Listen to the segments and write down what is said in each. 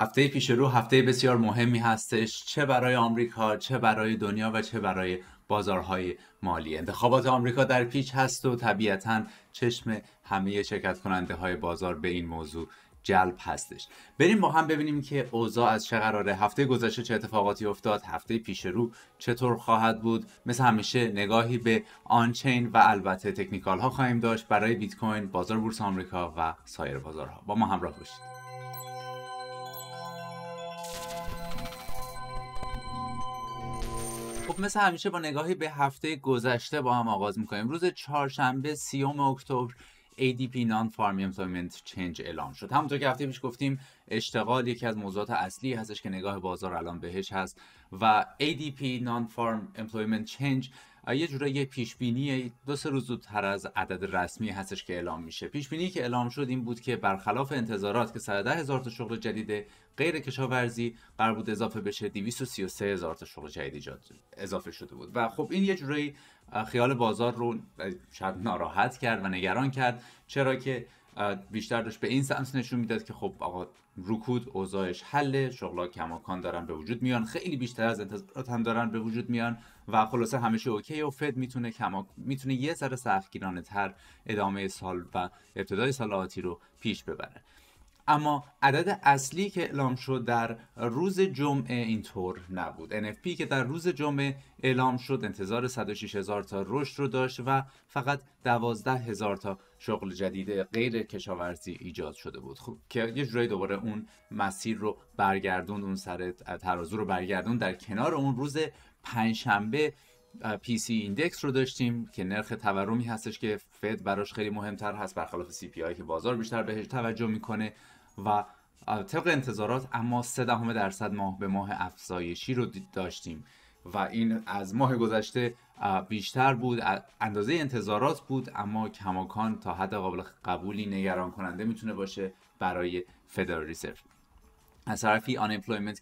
هفته پیش رو هفته بسیار مهمی هستش چه برای آمریکا چه برای دنیا و چه برای بازارهای مالی انتخابات آمریکا در پیچ هست و طبیعتا چشم همه شرکت کننده های بازار به این موضوع جلب هستش بریم با هم ببینیم که اوضاع از چه قراره هفته گذشته چه اتفاقاتی افتاد هفته پیش رو چطور خواهد بود مثل همیشه نگاهی به آنچین و البته تکنیکال ها خواهیم داشت برای بیت کوین بازار بورس آمریکا و سایر بازارها با ما همراه باشید خب مثل همیشه با نگاهی به هفته گذشته با هم آغاز میکنیم روز چهارشنبه سیوم اکتبر ADP نان فارم Employment چنج اعلام شد همونطور که هفته پیش گفتیم اشتغال یکی از موضوعات اصلی هستش که نگاه بازار الان بهش هست و ADP نان فارم Employment چنج یه جورایی یه پیش بینی دو سه روز زودتر از عدد رسمی هستش که اعلام میشه پیش بینی که اعلام شد این بود که برخلاف انتظارات که 110 هزار تا شغل جدید غیر کشاورزی قرار بود اضافه بشه 233 هزار تا شغل جدید ایجاد اضافه شده بود و خب این یه جورایی خیال بازار رو شاید ناراحت کرد و نگران کرد چرا که بیشتر داشت به این سمت نشون میداد که خب آقا رکود اوضاعش حله شغلا کماکان دارن به وجود میان خیلی بیشتر از انتظارات هم دارن به وجود میان و خلاصه همیشه اوکی و فد میتونه کما میتونه یه سر سختگیرانه تر ادامه سال و ابتدای سال آتی رو پیش ببره اما عدد اصلی که اعلام شد در روز جمعه اینطور نبود NFP که در روز جمعه اعلام شد انتظار 106 هزار تا رشد رو داشت و فقط 12 هزار تا شغل جدید غیر کشاورزی ایجاد شده بود خب که یه جورایی دوباره اون مسیر رو برگردون اون سر ترازو رو برگردون در کنار اون روز پنجشنبه پی سی ایندکس رو داشتیم که نرخ تورمی هستش که فد براش خیلی مهمتر هست برخلاف سی پی آی که بازار بیشتر بهش توجه میکنه و طبق انتظارات اما 3 دهم درصد ماه به ماه افزایشی رو داشتیم و این از ماه گذشته بیشتر بود اندازه انتظارات بود اما کماکان تا حد قابل قبولی نگران کننده میتونه باشه برای فدرال ریزرو از طرفی آن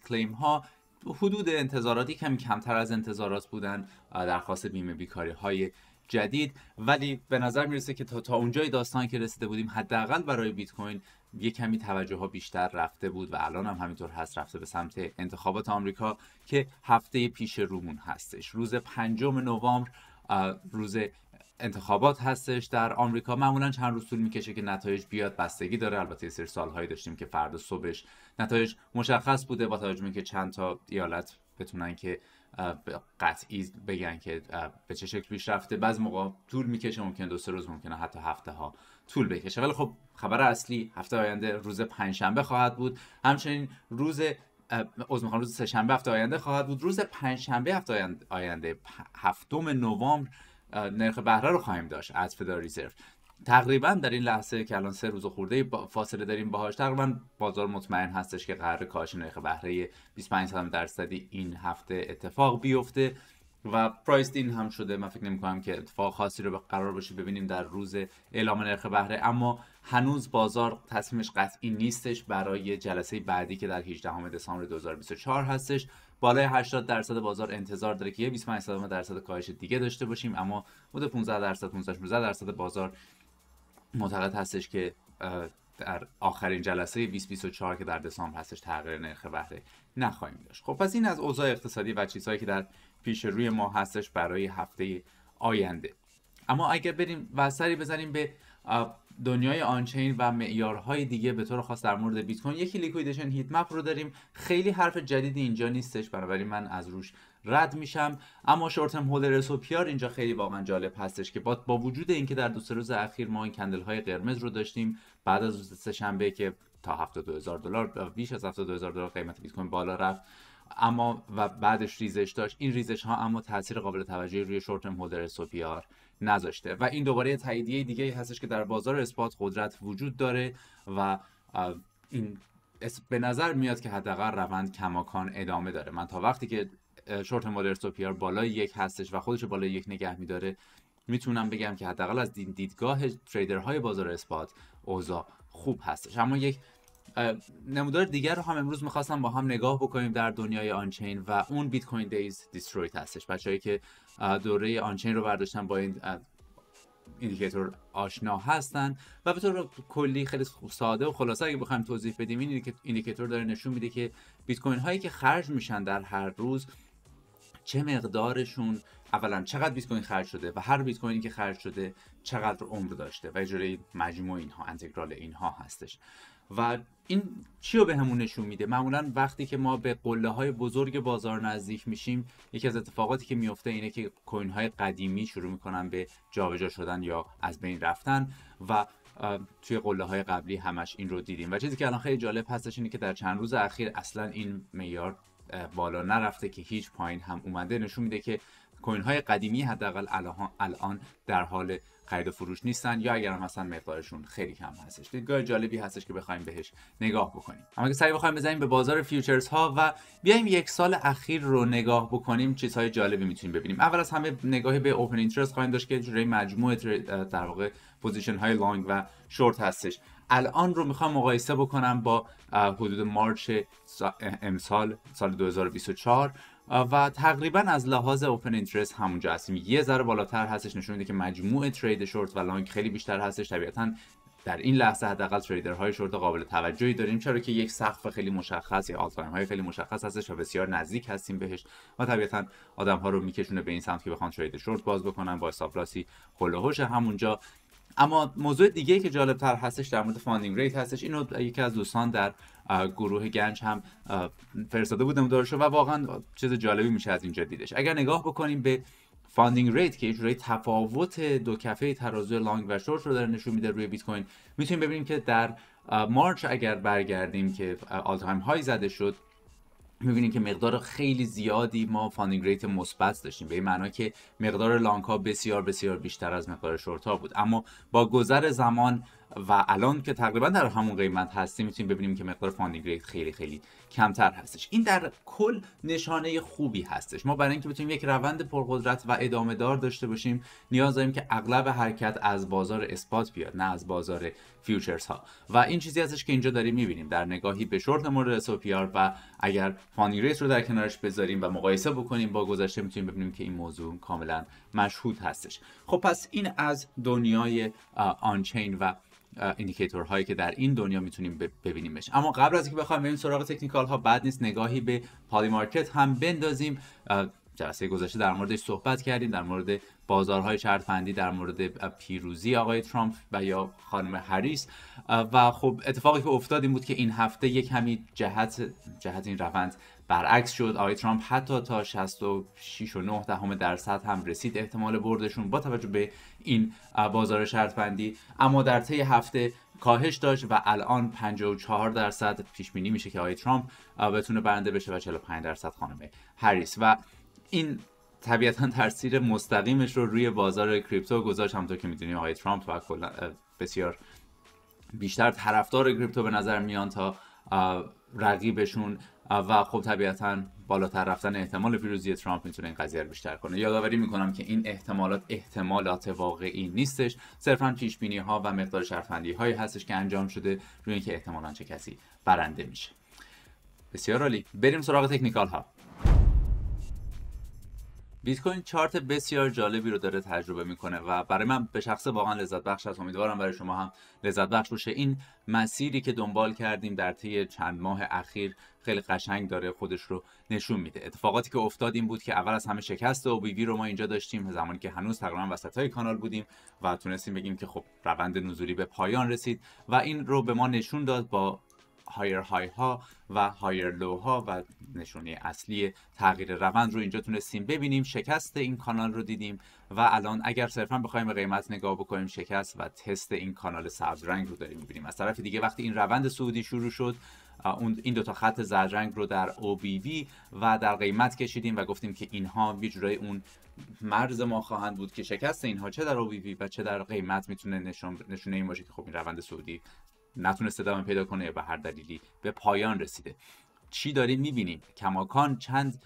کلیم ها حدود انتظاراتی کمی کمتر از انتظارات بودن درخواست بیمه بیکاری های جدید ولی به نظر میرسه که تا, تا اونجای داستان که رسیده بودیم حداقل برای بیت کوین یه کمی توجه ها بیشتر رفته بود و الان هم همینطور هست رفته به سمت انتخابات آمریکا که هفته پیش رومون هستش روز پنجم نوامبر روز انتخابات هستش در آمریکا معمولا چند روز طول میکشه که نتایج بیاد بستگی داره البته سر سالهایی داشتیم که فردا صبحش نتایج مشخص بوده با توجه که چند تا ایالت بتونن که قطعی بگن که به چه شکل پیش رفته بعض موقع طول میکشه ممکن دو سه روز ممکنه حتی هفته ها طول بکشه ولی خب خبر اصلی هفته آینده روز پنجشنبه خواهد بود همچنین روز از میخوام روز سهشنبه هفته آینده خواهد بود روز پنجشنبه هفته آینده هفتم نوامبر نرخ بهره رو خواهیم داشت از فدرال رزرو. تقریبا در این لحظه که الان سه روز خورده فاصله داریم باهاش تقریبا بازار مطمئن هستش که قرار کاهش نرخ بهره 25 درصدی این هفته اتفاق بیفته و پرایس این هم شده من فکر نمی که اتفاق خاصی رو قرار باشه ببینیم در روز اعلام نرخ بهره اما هنوز بازار تصمیمش قطعی نیستش برای جلسه بعدی که در 18 دسامبر 2024 هستش بالای 80 درصد بازار انتظار داره که 25 درصد کاهش دیگه داشته باشیم اما حدود 15 درصد 15 درصد بازار معتقد هستش که در آخرین جلسه 2024 که در دسامبر هستش تغییر نرخ بهره نخواهیم داشت خب پس این از اوضاع اقتصادی و چیزهایی که در پیش روی ما هستش برای هفته آینده اما اگر بریم و سری بزنیم به دنیای آنچین و معیارهای دیگه به طور خاص در مورد بیت کوین یکی لیکویدیشن هیت مپ رو داریم خیلی حرف جدیدی اینجا نیستش بنابراین من از روش رد میشم اما شورتم هم اس پیار اینجا خیلی واقعا جالب هستش که با, با وجود اینکه در دو سه روز اخیر ما این کندل های قرمز رو داشتیم بعد از روز سه شنبه که تا 72000 دلار بیش از 72000 دلار قیمت بیت کوین بالا رفت اما و بعدش ریزش داشت این ریزش ها اما تاثیر قابل توجهی روی شورتم هولر هولدر پیار نذاشته و این دوباره تاییدیه دیگه هستش که در بازار اسپات قدرت وجود داره و این به نظر میاد که حداقل روند کماکان ادامه داره من تا وقتی که شورت مادرسوپیار بالای یک هستش و خودش بالای یک نگه میداره میتونم بگم که حداقل از دید دیدگاه تریدرهای بازار اسپات اوضاع خوب هستش اما یک نمودار دیگر رو هم امروز میخواستم با هم نگاه بکنیم در دنیای آنچین و اون بیت کوین دیز دیسترویت هستش بچههایی که دوره آنچین رو برداشتن با این ایندیکاتور آشنا هستن و به طور کلی خیلی ساده و خلاصه اگه بخوایم توضیح بدیم این ایندیکاتور داره نشون میده که بیت کوین هایی که خرج میشن در هر روز چه مقدارشون اولا چقدر بیت کوین خرج شده و هر بیت کوینی که خرج شده چقدر عمر داشته و جوری مجموع اینها انتگرال اینها هستش و این چی رو به همون نشون میده معمولا وقتی که ما به قله های بزرگ بازار نزدیک میشیم یکی از اتفاقاتی که میفته اینه که کوین های قدیمی شروع میکنن به جابجا شدن یا از بین رفتن و توی قله های قبلی همش این رو دیدیم و چیزی که الان خیلی جالب هستش اینه که در چند روز اخیر اصلا این میار بالا نرفته که هیچ پایین هم اومده نشون میده که کوین های قدیمی حداقل الان در حال خرید و فروش نیستن یا اگر مثلا مقدارشون خیلی کم هستش دیدگاه جالبی هستش که بخوایم بهش نگاه بکنیم اما اگه سعی بخوایم بزنیم به بازار فیوچرز ها و بیایم یک سال اخیر رو نگاه بکنیم چیزهای جالبی میتونیم ببینیم اول از همه نگاهی به اوپن اینترست خواهیم داشت که جوری مجموعه در واقع پوزیشن های لانگ و شورت هستش الان رو میخوام مقایسه بکنم با حدود مارچ امسال سال 2024 و تقریبا از لحاظ اوپن اینترست همونجا هستیم یه ذره بالاتر هستش نشون میده که مجموع ترید شورت و لانگ خیلی بیشتر هستش طبیعتا در این لحظه حداقل تریدرهای شورت قابل توجهی داریم چرا که یک سقف خیلی مشخص یا آلتایم های خیلی مشخص هستش و بسیار نزدیک هستیم بهش و طبیعتا آدم ها رو میکشونه به این سمت که بخوان ترید شورت باز بکنن با استاپلاسی هولوهوش همونجا اما موضوع دیگه که جالب تر هستش در مورد فاندینگ ریت هستش اینو یکی از دوستان در گروه گنج هم فرستاده بودم دارش و واقعا چیز جالبی میشه از اینجا دیدش اگر نگاه بکنیم به فاندینگ ریت که یه تفاوت دو کفه ترازو لانگ و شورت رو داره نشون میده روی بیت کوین میتونیم ببینیم که در مارچ اگر برگردیم که آل تایم های زده شد میبینیم که مقدار خیلی زیادی ما فاندینگ ریت مثبت داشتیم به این معنا که مقدار لانک ها بسیار بسیار بیشتر از مقدار شورت ها بود اما با گذر زمان و الان که تقریبا در همون قیمت هستیم میتونیم ببینیم که مقدار فاندینگ ریت خیلی خیلی کمتر هستش این در کل نشانه خوبی هستش ما برای اینکه بتونیم یک روند پرقدرت و ادامه دار داشته باشیم نیاز داریم که اغلب حرکت از بازار اسپات بیاد نه از بازار فیوچرز ها و این چیزی هستش که اینجا داریم میبینیم در نگاهی به شورت مورد اس و اگر فاندینگ رو در کنارش بذاریم و مقایسه بکنیم با گذشته میتونیم ببینیم که این موضوع کاملا مشهود هستش خب پس این از دنیای آنچین و ایندیکیتور هایی که در این دنیا میتونیم ببینیمش اما قبل از اینکه بخوایم بریم سراغ تکنیکال ها بعد نیست نگاهی به پالی مارکت هم بندازیم جلسه گذشته در موردش صحبت کردیم در مورد بازارهای شرطفندی در مورد پیروزی آقای ترامپ و یا خانم هریس و خب اتفاقی که افتاد این بود که این هفته یک کمی جهت جهت این روند برعکس شد آقای ترامپ حتی تا 66.9 و درصد هم رسید احتمال بردشون با توجه به این بازار شرطفندی اما در طی هفته کاهش داشت و الان 54 درصد پیش بینی میشه که آقای ترامپ بتونه برنده بشه و 45 درصد خانم هریس و این طبیعتا تاثیر مستقیمش رو روی بازار کریپتو گذاشت همونطور که میدونیم آقای ترامپ و بسیار بیشتر طرفدار کریپتو به نظر میان تا رقیبشون و خب طبیعتا بالاتر رفتن احتمال پیروزی ترامپ میتونه این قضیه رو بیشتر کنه یادآوری میکنم که این احتمالات احتمالات واقعی نیستش صرفا پیش بینی ها و مقدار شرفندی هایی هستش که انجام شده روی اینکه احتمالا چه کسی برنده میشه بسیار عالی بریم سراغ تکنیکال ها بیت کوین چارت بسیار جالبی رو داره تجربه میکنه و برای من به شخصه واقعا لذت بخش است امیدوارم برای شما هم لذت بخش باشه این مسیری که دنبال کردیم در طی چند ماه اخیر خیلی قشنگ داره خودش رو نشون میده اتفاقاتی که افتاد این بود که اول از همه شکست او وی رو ما اینجا داشتیم زمانی که هنوز تقریبا وسط های کانال بودیم و تونستیم بگیم که خب روند نزولی به پایان رسید و این رو به ما نشون داد با هایر های ها و هایر لو ها و نشونه اصلی تغییر روند رو اینجا تونستیم ببینیم شکست این کانال رو دیدیم و الان اگر صرفا بخوایم به قیمت نگاه بکنیم شکست و تست این کانال سبز رنگ رو داریم میبینیم از طرف دیگه وقتی این روند سعودی شروع شد اون این دوتا خط رنگ رو در OBV و در قیمت کشیدیم و گفتیم که اینها یه اون مرز ما خواهند بود که شکست اینها چه در OBV و چه در قیمت میتونه نشون نشونه این باشه که خب این روند سعودی نتونست ادامه پیدا کنه به هر دلیلی به پایان رسیده چی داریم میبینیم کماکان چند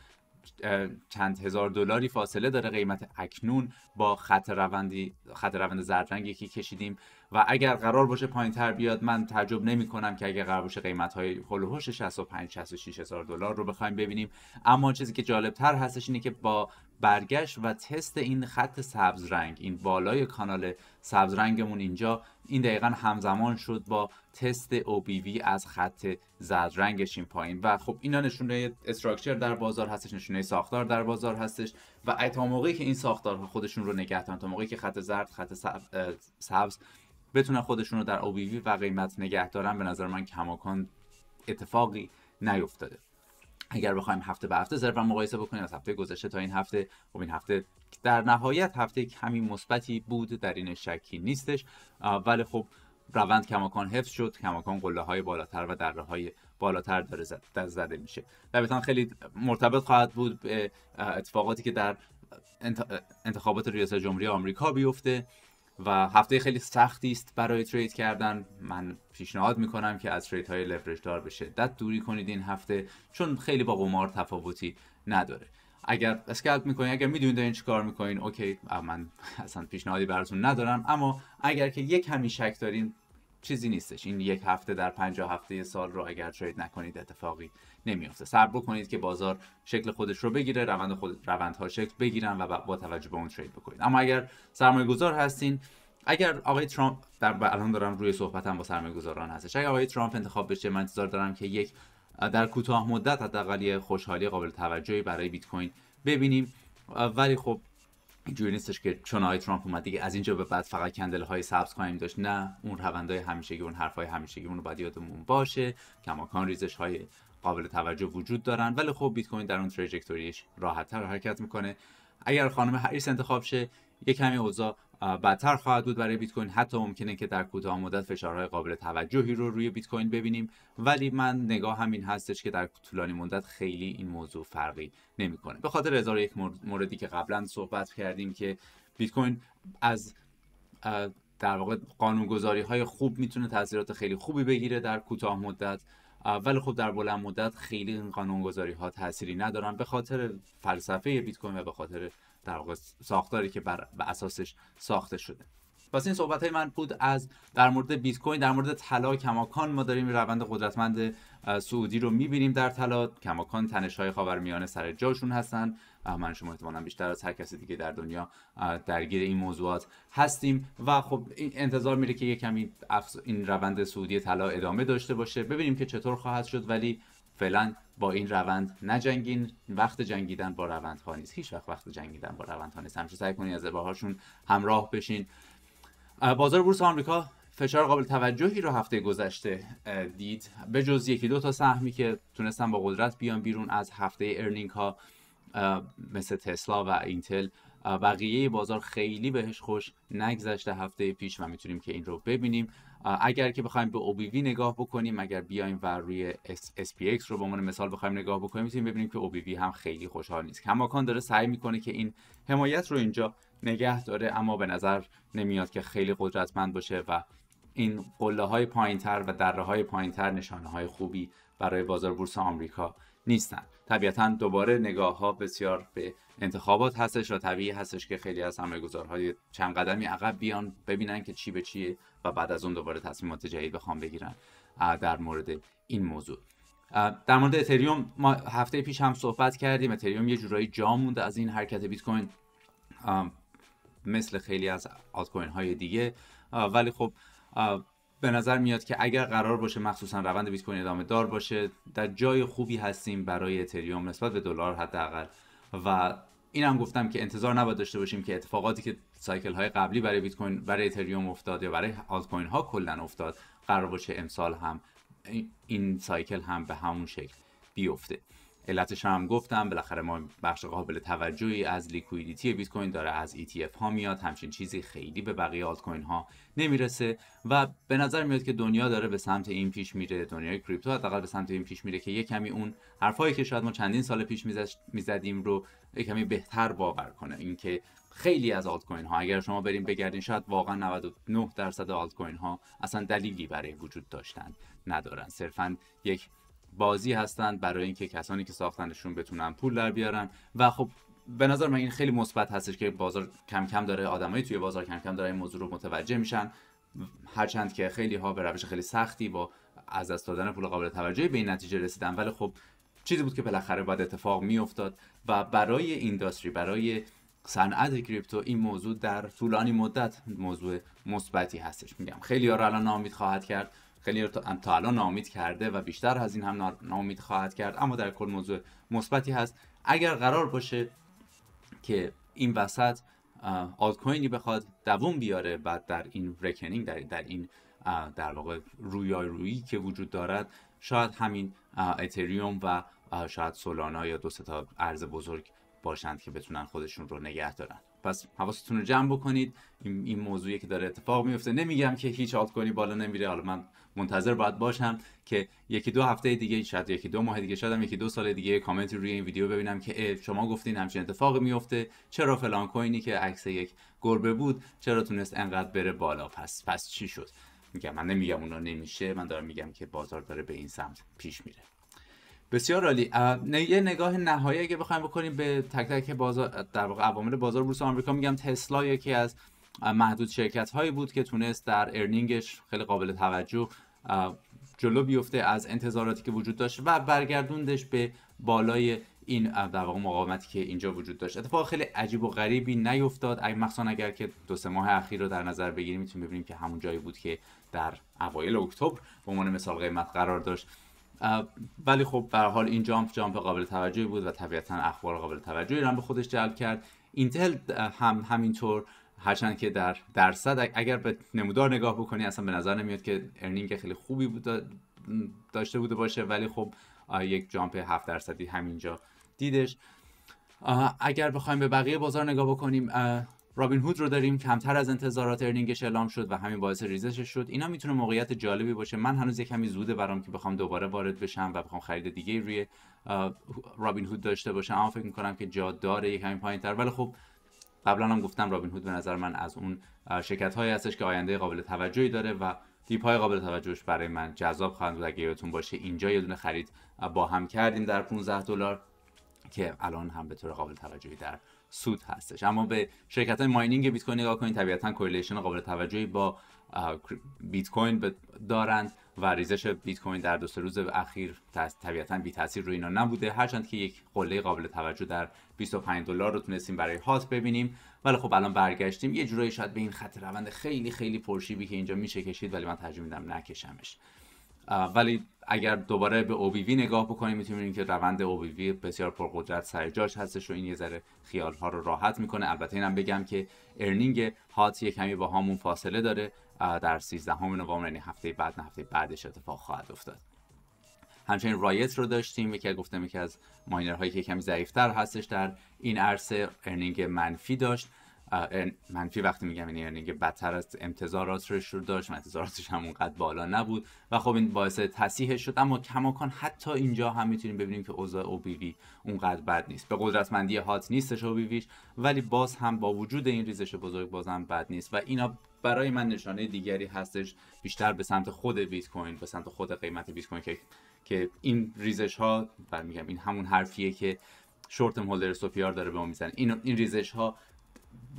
چند هزار دلاری فاصله داره قیمت اکنون با خط روندی خط روند زرد که کشیدیم و اگر قرار باشه پایین تر بیاد من تعجب نمی کنم که اگر قرار باشه قیمت های هلوهوش 65 66 هزار دلار رو بخوایم ببینیم اما چیزی که جالب تر هستش اینه که با برگشت و تست این خط سبز رنگ این بالای کانال سبز رنگمون اینجا این دقیقا همزمان شد با تست OBV از خط زرد رنگش این پایین و خب اینا نشونه استراکچر در بازار هستش نشونه ساختار در بازار هستش و تا موقعی که این ساختار خودشون رو نگه دارن تا موقعی که خط زرد خط سبز بتونن خودشون رو در OBV و قیمت نگه دارن به نظر من کماکان اتفاقی نیفتاده اگر بخوایم هفته به هفته و مقایسه بکنیم از هفته گذشته تا این هفته خب این هفته در نهایت هفته کمی مثبتی بود در این شکی نیستش ولی خب روند کماکان حفظ شد کماکان قله های بالاتر و دره های بالاتر داره زد، زده میشه طبیعتاً خیلی مرتبط خواهد بود به اتفاقاتی که در انتخابات ریاست جمهوری آمریکا بیفته و هفته خیلی سختی است برای ترید کردن من پیشنهاد میکنم که از ترید های لورج دار به شدت دوری کنید این هفته چون خیلی با قمار تفاوتی نداره اگر اسکلپ میکنین اگر میدونید دارین کار میکنین اوکی من اصلا پیشنهادی براتون ندارم اما اگر که یک کمی شک دارین چیزی نیستش این یک هفته در پنج هفته سال رو اگر ترید نکنید اتفاقی نمیافته صبر کنید که بازار شکل خودش رو بگیره روند خود روندها شکل بگیرن و با توجه به اون ترید بکنید اما اگر سرمایه گذار هستین اگر آقای ترامپ در الان دارم روی صحبتم با سرمایه گذاران هستش اگر آقای ترامپ انتخاب بشه من انتظار دارم که یک در کوتاه مدت حداقل خوشحالی قابل توجهی برای بیت کوین ببینیم ولی خب اینجوری نیستش که چون آقای ترامپ اومد دیگه از اینجا به بعد فقط کندل های سبز خواهیم داشت نه اون روندهای همیشگی اون حرفهای همیشگی اون رو باید یادمون باشه کماکان ریزش های قابل توجه وجود دارن ولی خب بیت کوین در اون تراجکتوریش راحت تر حرکت میکنه اگر خانم هریس انتخاب شه یک کمی اوضاع بدتر خواهد بود برای بیت کوین حتی ممکنه که در کوتاه مدت فشارهای قابل توجهی رو روی بیت کوین ببینیم ولی من نگاه همین هستش که در طولانی مدت خیلی این موضوع فرقی نمیکنه به خاطر هزار یک موردی که قبلا صحبت کردیم که بیت کوین از در واقع قانونگذاری های خوب میتونه تاثیرات خیلی خوبی بگیره در کوتاه مدت ولی خب در بلند مدت خیلی این قانونگذاری ها تأثیری ندارن به خاطر فلسفه بیت کوین و به خاطر در واقع ساختاری که بر اساسش ساخته شده پس این صحبت های من بود از در مورد بیت کوین در مورد طلا کماکان ما داریم روند قدرتمند سعودی رو میبینیم در طلا کماکان تنش های خاورمیانه سر جاشون هستن من شما احتمالا بیشتر از هر کسی دیگه در دنیا درگیر این موضوعات هستیم و خب انتظار میره که یه کمی این روند سعودی طلا ادامه داشته باشه ببینیم که چطور خواهد شد ولی فعلا با این روند نجنگین وقت جنگیدن با روندها نیست هیچ وقت وقت جنگیدن با روند نیست همیشه سعی کنید از باهاشون همراه بشین بازار بورس آمریکا فشار قابل توجهی رو هفته گذشته دید به جز یکی دو تا سهمی که تونستن با قدرت بیان بیرون از هفته ارنینگ ها مثل تسلا و اینتل بقیه بازار خیلی بهش خوش نگذشته هفته پیش و میتونیم که این رو ببینیم اگر که بخوایم به OBV نگاه بکنیم اگر بیایم و روی SPX رو به عنوان مثال بخوایم نگاه بکنیم میتونیم ببینیم که OBV هم خیلی خوشحال نیست کماکان داره سعی میکنه که این حمایت رو اینجا نگه داره اما به نظر نمیاد که خیلی قدرتمند باشه و این قله های پایین تر و دره های پایین تر نشانه های خوبی برای بازار بورس آمریکا نیستن طبیعتا دوباره نگاه ها بسیار به انتخابات هستش و طبیعی هستش که خیلی از گذارهای چند قدمی عقب بیان ببینن که چی به چیه و بعد از اون دوباره تصمیمات جدید بخوام بگیرن در مورد این موضوع در مورد اتریوم ما هفته پیش هم صحبت کردیم اتریوم یه جورایی جا مونده از این حرکت بیت کوین مثل خیلی از آلت کوین های دیگه ولی خب به نظر میاد که اگر قرار باشه مخصوصا روند بیت کوین ادامه دار باشه در جای خوبی هستیم برای اتریوم نسبت به دلار حداقل و این هم گفتم که انتظار نباید داشته باشیم که اتفاقاتی که سایکل های قبلی برای بیت کوین برای اتریوم افتاد یا برای آلت کوین ها کلا افتاد قرار باشه امسال هم این سایکل هم به همون شکل بیفته علتش هم گفتم بالاخره ما بخش قابل توجهی از لیکویدیتی بیت کوین داره از ETF ها میاد همچین چیزی خیلی به بقیه آلت کوین ها نمیرسه و به نظر میاد که دنیا داره به سمت این پیش میره دنیای کریپتو حداقل به سمت این پیش میره که یه کمی اون حرفایی که شاید ما چندین سال پیش میزدیم رو یه کمی بهتر باور کنه اینکه خیلی از آلت کوین ها اگر شما بریم بگردین شاید واقعا 99 درصد آلت کوین ها اصلا دلیلی برای وجود داشتن ندارن صرفا یک بازی هستند برای اینکه کسانی که ساختنشون بتونن پول در بیارن و خب به نظر من این خیلی مثبت هستش که بازار کم کم داره آدمایی توی بازار کم کم داره این موضوع رو متوجه میشن هرچند که خیلی ها به روش خیلی سختی با از دست دادن پول قابل توجهی به این نتیجه رسیدن ولی خب چیزی بود که بالاخره باید اتفاق میافتاد و برای اینداستری برای صنعت کریپتو این موضوع در طولانی مدت موضوع مثبتی هستش میگم خیلی ها الان نامید خواهد کرد خیلی تا الان نامید کرده و بیشتر از این هم نامید خواهد کرد اما در کل موضوع مثبتی هست اگر قرار باشه که این وسط آلت کوینی بخواد دووم بیاره بعد در این رکنینگ در, در این در واقع رویای رویی که وجود دارد شاید همین اتریوم و شاید سولانا یا دو تا ارز بزرگ باشند که بتونن خودشون رو نگه دارن پس حواستون رو جمع بکنید این, موضوعی که داره اتفاق میفته نمیگم که هیچ آلت کوینی بالا نمیره حالا من منتظر باید باشم که یکی دو هفته دیگه شاید یکی دو ماه دیگه شاید یکی دو سال دیگه کامنتی روی این ویدیو ببینم که شما گفتین همچین اتفاقی میفته چرا فلان کوینی که عکس یک گربه بود چرا تونست انقدر بره بالا پس پس چی شد میگم من نمیگم اونا نمیشه من دارم میگم که بازار داره به این سمت پیش میره بسیار عالی یه نگاه نهایی اگه بخوایم بکنیم به تک تک بازار در واقع عوامل بازار بورس آمریکا میگم تسلا یکی از محدود شرکت هایی بود که تونست در ارنینگش خیلی قابل توجه جلو بیفته از انتظاراتی که وجود داشت و برگردوندش به بالای این در واقع مقاومتی که اینجا وجود داشت اتفاق خیلی عجیب و غریبی نیفتاد اگر مخصوصا اگر که دو سه ماه اخیر رو در نظر بگیریم میتونیم ببینیم که همون جایی بود که در اوایل اکتبر به عنوان مثال قیمت قرار داشت ولی خب به حال این جامپ جامپ قابل توجهی بود و طبیعتا اخبار قابل توجهی هم به خودش جلب کرد اینتل هم همینطور هرچند که در درصد اگر به نمودار نگاه بکنی اصلا به نظر نمیاد که ارنینگ خیلی خوبی بود داشته بوده باشه ولی خب یک جامپ 7 درصدی همینجا دیدش اگر بخوایم به بقیه بازار نگاه بکنیم رابین هود رو داریم کمتر از انتظارات ارنینگش اعلام شد و همین باعث ریزشش شد اینا میتونه موقعیت جالبی باشه من هنوز یه کمی زوده برام که بخوام دوباره وارد بشم و بخوام خرید دیگه روی رابین هود داشته باشم اما فکر که جا داره یه پایین تر ولی خب قبلا هم گفتم رابین هود به نظر من از اون شرکت هایی هستش که آینده قابل توجهی داره و دیپ های قابل توجهش برای من جذاب خواهند بود اگه یادتون باشه اینجا یه دونه خرید با هم کردیم در 15 دلار که الان هم به طور قابل توجهی در سود هستش اما به شرکت های ماینینگ بیت کوین نگاه کنید طبیعتا کوریلیشن قابل توجهی با بیت کوین دارند و ریزش بیت کوین در دو سه روز اخیر طبیعتا بی تاثیر روی اینا نبوده هرچند که یک قله قابل توجه در 25 دلار رو تونستیم برای هات ببینیم ولی خب الان برگشتیم یه جورایی شاید به این خط روند خیلی خیلی پرشیبی که اینجا میشه کشید ولی من ترجمه میدم نکشمش ولی اگر دوباره به OBV نگاه بکنیم میتونیم که روند OBV بسیار پرقدرت سر جاش هستش و این یه ذره خیال رو راحت میکنه البته اینم بگم که ارنینگ هات یه کمی با فاصله داره در 13 نوامبر یعنی هفته بعد نه هفته بعدش اتفاق خواهد افتاد همچنین رایت رو داشتیم یکی گفتم یکی از ماینرهایی که کمی ضعیفتر هستش در این عرصه ارنینگ منفی داشت آره، منفی وقتی میگم این یعنی که بدتر از انتظاراتش رو داشت انتظاراتش هم اونقدر بالا نبود و خب این باعث تصیح شد اما کماکان حتی اینجا هم میتونیم ببینیم که اوضاع اوبیوی اونقدر بد نیست به قدرتمندی هات نیستش اوبیویش ولی باز هم با وجود این ریزش بزرگ بازم بد نیست و اینا برای من نشانه دیگری هستش بیشتر به سمت خود بیت کوین به سمت خود قیمت بیت کوین که که این ریزش ها میگم این همون حرفیه که شورت هولدر سوپیار داره به ما میزنه این این ریزش ها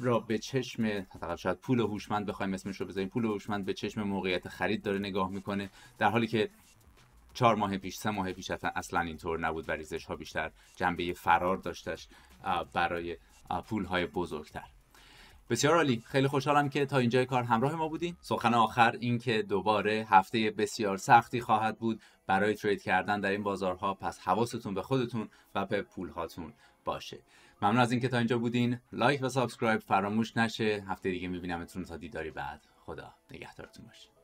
را به چشم شاید پول هوشمند بخوایم اسمش رو بذاریم پول هوشمند به چشم موقعیت خرید داره نگاه میکنه در حالی که چهار ماه پیش سه ماه پیش اصلا اینطور نبود و ریزش ها بیشتر جنبه فرار داشتش برای پول های بزرگتر بسیار عالی خیلی خوشحالم که تا اینجای کار همراه ما بودین سخن آخر این که دوباره هفته بسیار سختی خواهد بود برای ترید کردن در این بازارها پس حواستون به خودتون و به پول هاتون باشه ممنون از اینکه تا اینجا بودین لایک و سابسکرایب فراموش نشه هفته دیگه میبینمتون تا دیداری بعد خدا نگهدارتون باشه